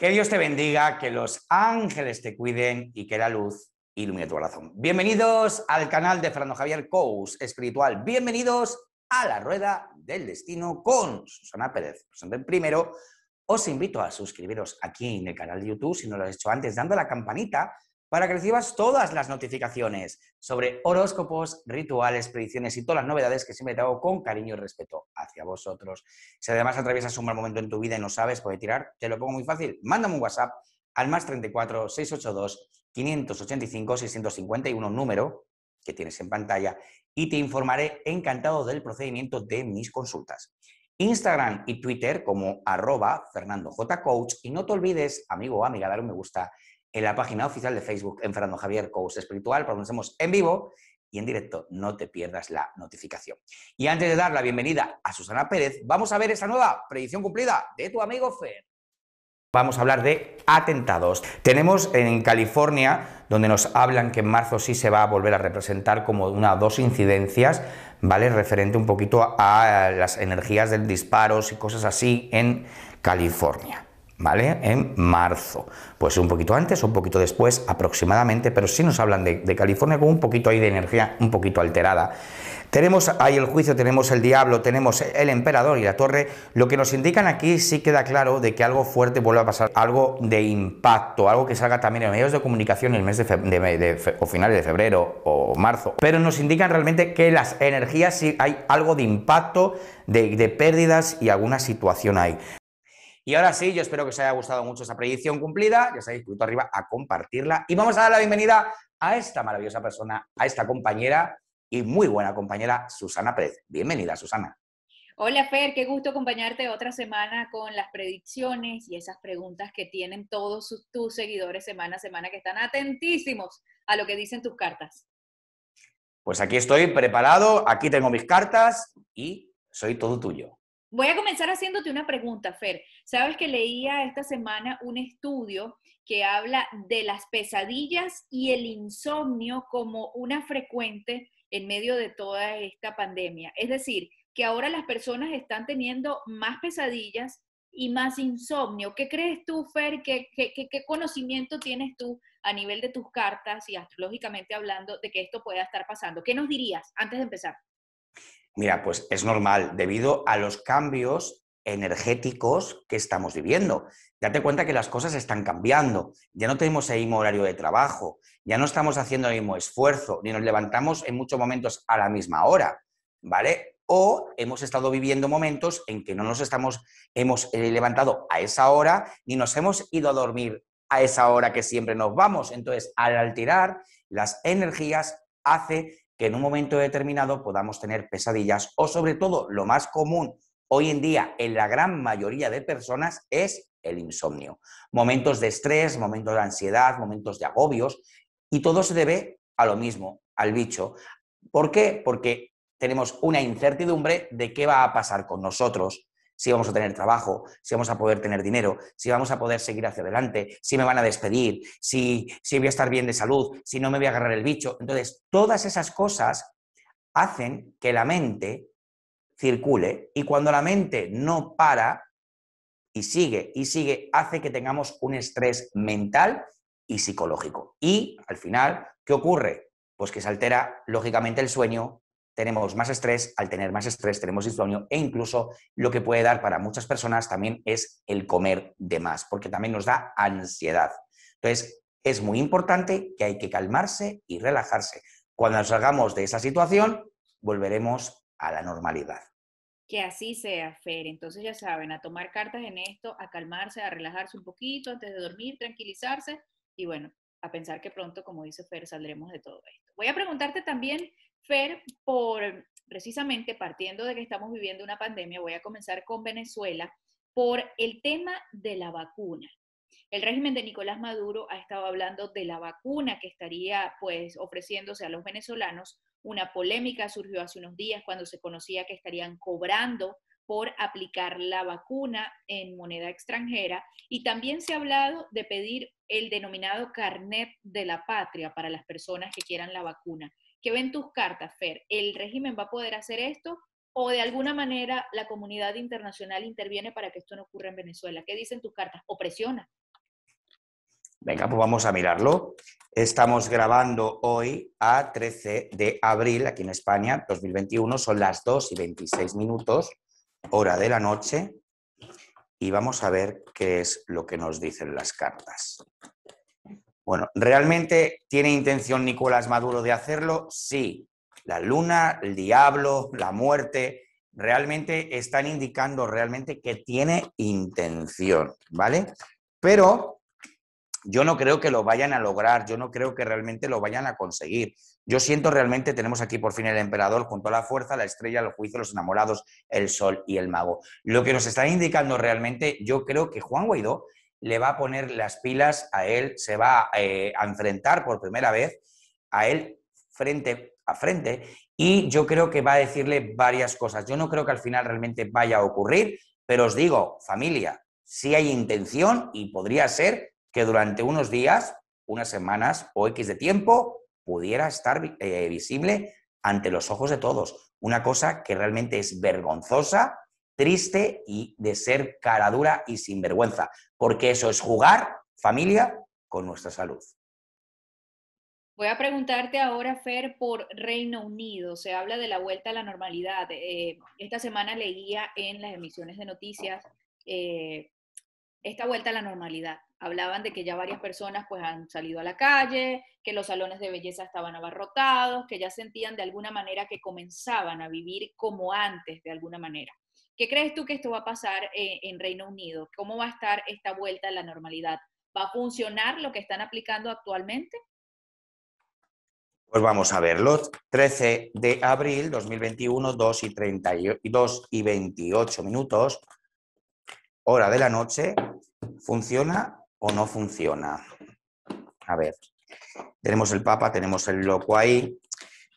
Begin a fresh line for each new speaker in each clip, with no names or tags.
Que Dios te bendiga, que los ángeles te cuiden y que la luz ilumine tu corazón. Bienvenidos al canal de Fernando Javier Cous Espiritual. Bienvenidos a la Rueda del Destino con Susana Pérez. eso, primero, os invito a suscribiros aquí en el canal de YouTube si no lo has hecho antes, dando la campanita para que recibas todas las notificaciones sobre horóscopos, rituales, predicciones y todas las novedades que siempre te hago con cariño y respeto hacia vosotros. Si además atraviesas un mal momento en tu vida y no sabes por qué tirar, te lo pongo muy fácil. Mándame un WhatsApp al más 34 682 585 651 número que tienes en pantalla y te informaré encantado del procedimiento de mis consultas. Instagram y Twitter como arroba FernandoJCoach y no te olvides, amigo o amiga, dar un me gusta en la página oficial de Facebook en Fernando Javier Coach Espiritual, por donde estamos en vivo y en directo. No te pierdas la notificación. Y antes de dar la bienvenida a Susana Pérez, vamos a ver esa nueva predicción cumplida de tu amigo Fer. Vamos a hablar de atentados. Tenemos en California, donde nos hablan que en marzo sí se va a volver a representar como una o dos incidencias, ¿vale? Referente un poquito a las energías del disparo... y cosas así en California. ¿vale? En marzo. Pues un poquito antes o un poquito después aproximadamente, pero sí nos hablan de, California con un poquito ahí de energía un poquito alterada. Tenemos ahí el juicio, tenemos el diablo, tenemos el emperador y la torre. Lo que nos indican aquí sí queda claro de que algo fuerte vuelve a pasar, algo de impacto, algo que salga también en medios de comunicación en el mes de, de, o finales de febrero o marzo. Pero nos indican realmente que las energías sí hay algo de impacto, de, de pérdidas y alguna situación ahí. Y ahora sí, yo espero que os haya gustado mucho esa predicción cumplida. Ya sabéis, punto arriba a compartirla. Y vamos a dar la bienvenida a esta maravillosa persona, a esta compañera y muy buena compañera, Susana Pérez. Bienvenida, Susana.
Hola, Fer, qué gusto acompañarte otra semana con las predicciones y esas preguntas que tienen todos tus seguidores semana a semana, que están atentísimos a lo que dicen tus cartas.
Pues aquí estoy preparado, aquí tengo mis cartas y soy todo tuyo.
Voy a comenzar haciéndote una pregunta, Fer. Sabes que leía esta semana un estudio que habla de las pesadillas y el insomnio como una frecuente en medio de toda esta pandemia. Es decir, que ahora las personas están teniendo más pesadillas y más insomnio. ¿Qué crees tú, Fer? ¿Qué, qué, conocimiento tienes tú a nivel de tus cartas y astrológicamente hablando de que esto pueda estar pasando? ¿Qué nos dirías antes de empezar?
Mira, pues es normal, debido a los cambios energéticos que estamos viviendo. Date cuenta que las cosas están cambiando, ya no tenemos el mismo horario de trabajo, ya no estamos haciendo el mismo esfuerzo, ni nos levantamos en muchos momentos a la misma hora, ¿vale? O hemos estado viviendo momentos en que no nos estamos, hemos eh, levantado a esa hora, ni nos hemos ido a dormir a esa hora que siempre nos vamos. Entonces, al alterar las energías, hace que en un momento determinado podamos tener pesadillas o sobre todo lo más común hoy en día en la gran mayoría de personas es el insomnio. Momentos de estrés, momentos de ansiedad, momentos de agobios y todo se debe a lo mismo, al bicho. ¿Por qué? Porque tenemos una incertidumbre de qué va a pasar con nosotros, si vamos a tener trabajo, si vamos a poder tener dinero, si vamos a poder seguir hacia adelante, si me van a despedir, si, si voy a estar bien de salud, si no me voy a agarrar el bicho. Entonces, todas esas cosas hacen que la mente circule y cuando la mente no para y sigue y sigue, hace que tengamos un estrés mental y psicológico. Y al final, ¿qué ocurre? Pues que se altera lógicamente el sueño, tenemos más estrés, al tener más estrés tenemos insomnio e incluso lo que puede dar para muchas personas también es el comer de más, porque también nos da ansiedad. Entonces, es muy importante que hay que calmarse y relajarse. Cuando salgamos de esa situación, volveremos a la normalidad.
Que así sea, Fer. Entonces ya saben, a tomar cartas en esto, a calmarse, a relajarse un poquito antes de dormir, tranquilizarse y bueno, a pensar que pronto, como dice Fer, saldremos de todo esto. Voy a preguntarte también Fer, por precisamente partiendo de que estamos viviendo una pandemia, voy a comenzar con Venezuela, por el tema de la vacuna. El régimen de Nicolás Maduro ha estado hablando de la vacuna que estaría pues ofreciéndose a los venezolanos. Una polémica surgió hace unos días cuando se conocía que estarían cobrando por aplicar la vacuna en moneda extranjera y también se ha hablado de pedir el denominado carnet de la patria para las personas que quieran la vacuna. ¿Qué ven tus cartas, Fer, el régimen va a poder hacer esto o de alguna manera la comunidad internacional interviene para que esto no ocurra en Venezuela. ¿Qué dicen tus cartas? ¿O presiona?
Venga, pues vamos a mirarlo. Estamos grabando hoy a 13 de abril, aquí en España, 2021. Son las 2 y 26 minutos, hora de la noche. Y vamos a ver qué es lo que nos dicen las cartas. Bueno, ¿realmente tiene intención Nicolás Maduro de hacerlo? Sí. La luna, el diablo, la muerte, realmente están indicando realmente que tiene intención, ¿vale? Pero yo no creo que lo vayan a lograr, yo no creo que realmente lo vayan a conseguir. Yo siento realmente, tenemos aquí por fin el emperador junto a la fuerza, la estrella, el juicio, los enamorados, el sol y el mago. Lo que nos están indicando realmente, yo creo que Juan Guaidó le va a poner las pilas a él, se va eh, a enfrentar por primera vez a él frente a frente y yo creo que va a decirle varias cosas. Yo no creo que al final realmente vaya a ocurrir, pero os digo, familia, si hay intención y podría ser que durante unos días, unas semanas o X de tiempo pudiera estar eh, visible ante los ojos de todos. Una cosa que realmente es vergonzosa, triste y de ser cara dura y vergüenza porque eso es jugar, familia, con nuestra salud.
Voy a preguntarte ahora, Fer, por Reino Unido. Se habla de la vuelta a la normalidad. Eh, esta semana leía en las emisiones de noticias eh, esta vuelta a la normalidad hablaban de que ya varias personas pues han salido a la calle, que los salones de belleza estaban abarrotados, que ya sentían de alguna manera que comenzaban a vivir como antes, de alguna manera. ¿Qué crees tú que esto va a pasar eh, en Reino Unido? ¿Cómo va a estar esta vuelta a la normalidad? ¿Va a funcionar lo que están aplicando actualmente?
Pues vamos a verlo. 13 de abril 2021, 2 y, y 28 minutos, hora de la noche, funciona o no funciona. A ver, tenemos el Papa, tenemos el loco ahí,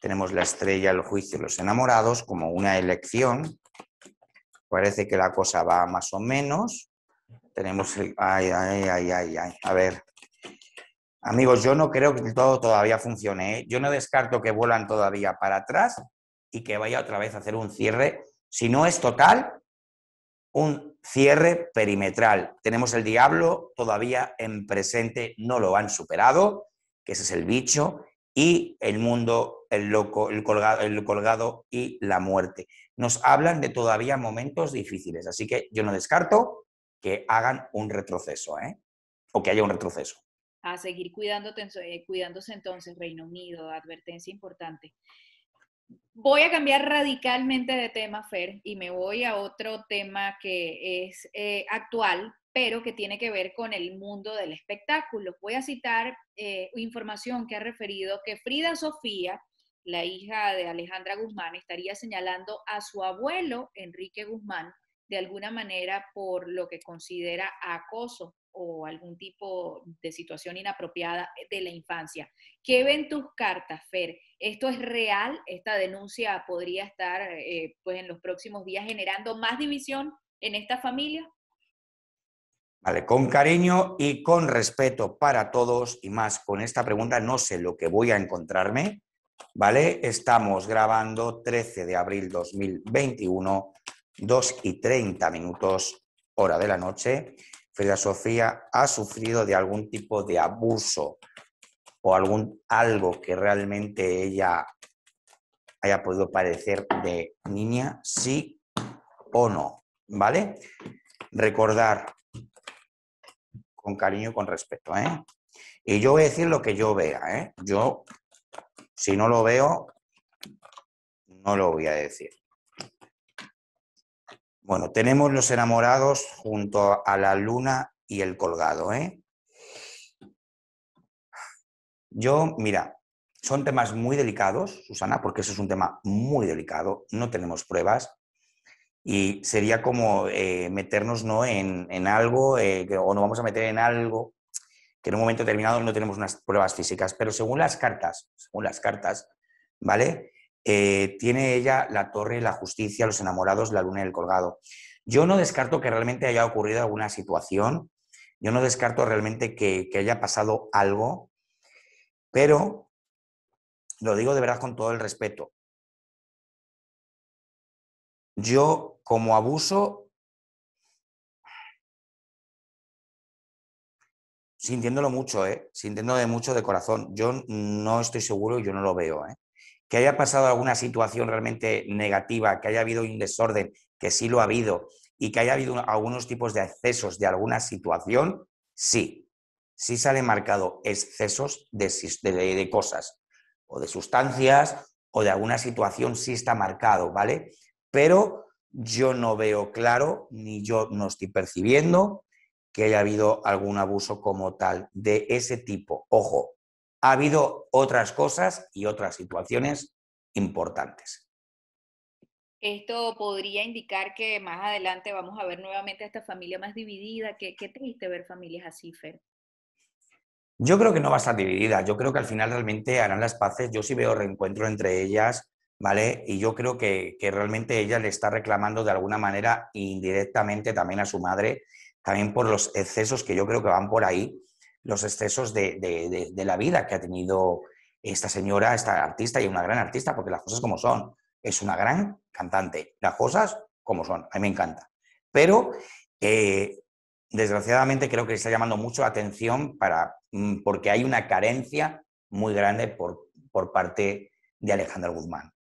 tenemos la estrella, el juicio, los enamorados como una elección. Parece que la cosa va más o menos. Tenemos Ay, ay, ay, ay, A ver. Amigos, yo no creo que todo todavía funcione. ¿eh? Yo no descarto que vuelan todavía para atrás y que vaya otra vez a hacer un cierre, si no es total, un cierre perimetral. Tenemos el diablo todavía en presente, no lo han superado, que ese es el bicho, y el mundo, el loco, el colgado, el colgado y la muerte. Nos hablan de todavía momentos difíciles, así que yo no descarto que hagan un retroceso, ¿eh? o que haya un retroceso.
A seguir cuidándote, eh, cuidándose entonces, Reino Unido, advertencia importante voy a cambiar radicalmente de tema, Fer, y me voy a otro tema que es eh, actual, pero que tiene que ver con el mundo del espectáculo. Voy a citar eh, información que ha referido que Frida Sofía, la hija de Alejandra Guzmán, estaría señalando a su abuelo, Enrique Guzmán, de alguna manera por lo que considera acoso o algún tipo de situación inapropiada de la infancia. ¿Qué ven tus cartas, Fer? ¿Esto es real? ¿Esta denuncia podría estar eh, pues en los próximos días generando más división en esta familia?
Vale, con cariño y con respeto para todos y más con esta pregunta, no sé lo que voy a encontrarme, ¿vale? Estamos grabando 13 de abril 2021, 2 y 30 minutos, hora de la noche. Frida Sofía ha sufrido de algún tipo de abuso o algún algo que realmente ella haya podido parecer de niña, sí o no, ¿vale? Recordar con cariño y con respeto, ¿eh? Y yo voy a decir lo que yo vea, ¿eh? Yo, si no lo veo, no lo voy a decir. Bueno, tenemos los enamorados junto a la luna y el colgado. ¿eh? Yo, mira, son temas muy delicados, Susana, porque eso es un tema muy delicado, no tenemos pruebas y sería como eh, meternos ¿no? en, algo eh, o nos vamos a meter en algo que en un momento determinado no tenemos unas pruebas físicas, pero según las cartas, según las cartas, ¿vale? Eh, tiene ella la torre, la justicia, los enamorados, la luna y el colgado. Yo no descarto que realmente haya ocurrido alguna situación, yo no descarto realmente que, haya pasado algo, pero lo digo de verdad con todo el respeto. Yo como abuso, sintiéndolo mucho, ¿eh? sintiéndolo de mucho de corazón, yo no estoy seguro y yo no lo veo. ¿eh? que haya pasado alguna situación realmente negativa, que haya habido un desorden, que sí lo ha habido, y que haya habido algunos tipos de excesos de alguna situación, sí, sí sale marcado excesos de, de cosas, o de sustancias, o de alguna situación, sí está marcado, ¿vale? Pero yo no veo claro, ni yo no estoy percibiendo que haya habido algún abuso como tal de ese tipo. Ojo, ha habido otras cosas y otras situaciones importantes.
Esto podría indicar que más adelante vamos a ver nuevamente a esta familia más dividida. Qué, triste ver familias así, Fer.
Yo creo que no va a estar dividida. Yo creo que al final realmente harán las paces. Yo sí veo reencuentro entre ellas, ¿vale? Y yo creo que, que realmente ella le está reclamando de alguna manera indirectamente también a su madre, también por los excesos que yo creo que van por ahí los excesos de, la vida que ha tenido esta señora, esta artista y una gran artista, porque las cosas como son. Es una gran cantante, las cosas como son, a mí me encanta. Pero, eh, desgraciadamente, creo que está llamando mucho la atención para, mm, porque hay una carencia muy grande por, por parte de Alejandro Guzmán.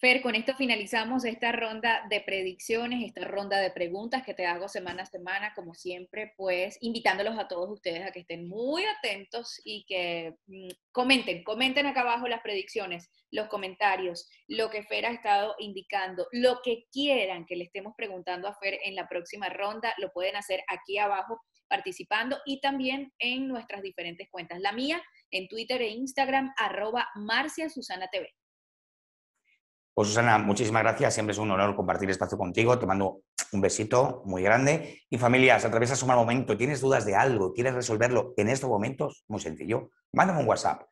Fer, con esto finalizamos esta ronda de predicciones, esta ronda de preguntas que te hago semana a semana, como siempre, pues invitándolos a todos ustedes a que estén muy atentos y que mm, comenten, comenten acá abajo las predicciones, los comentarios, lo que Fer ha estado indicando, lo que quieran que le estemos preguntando a Fer en la próxima ronda, lo pueden hacer aquí abajo participando y también en nuestras diferentes cuentas. La mía en Twitter e Instagram, arroba Marcia Susana TV.
Pues Susana, muchísimas gracias. Siempre es un honor compartir espacio contigo. Te mando un besito muy grande. Y familias, atraviesas un mal momento, tienes dudas de algo, quieres resolverlo en estos momentos, muy sencillo. Mándame un WhatsApp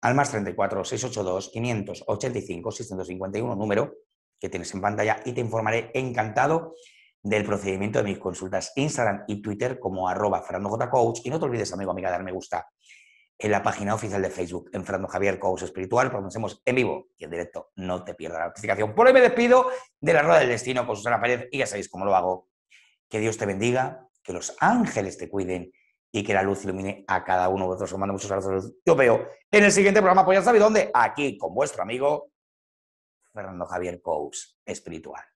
al más 34 682 585 651 número que tienes en pantalla y te informaré encantado del procedimiento de mis consultas Instagram y Twitter como arroba Coach. Y no te olvides, amigo, amiga, dar me gusta en la página oficial de Facebook, en Fernando Javier Cous Espiritual, pronunciamos en vivo y en directo. No te pierdas la notificación. Por hoy me despido de la Rueda del Destino con Susana Pérez y ya sabéis cómo lo hago. Que Dios te bendiga, que los ángeles te cuiden y que la luz ilumine a cada uno de vosotros. Os mando muchos abrazos. Yo veo en el siguiente programa, pues ya sabéis dónde, aquí con vuestro amigo Fernando Javier Cous
Espiritual.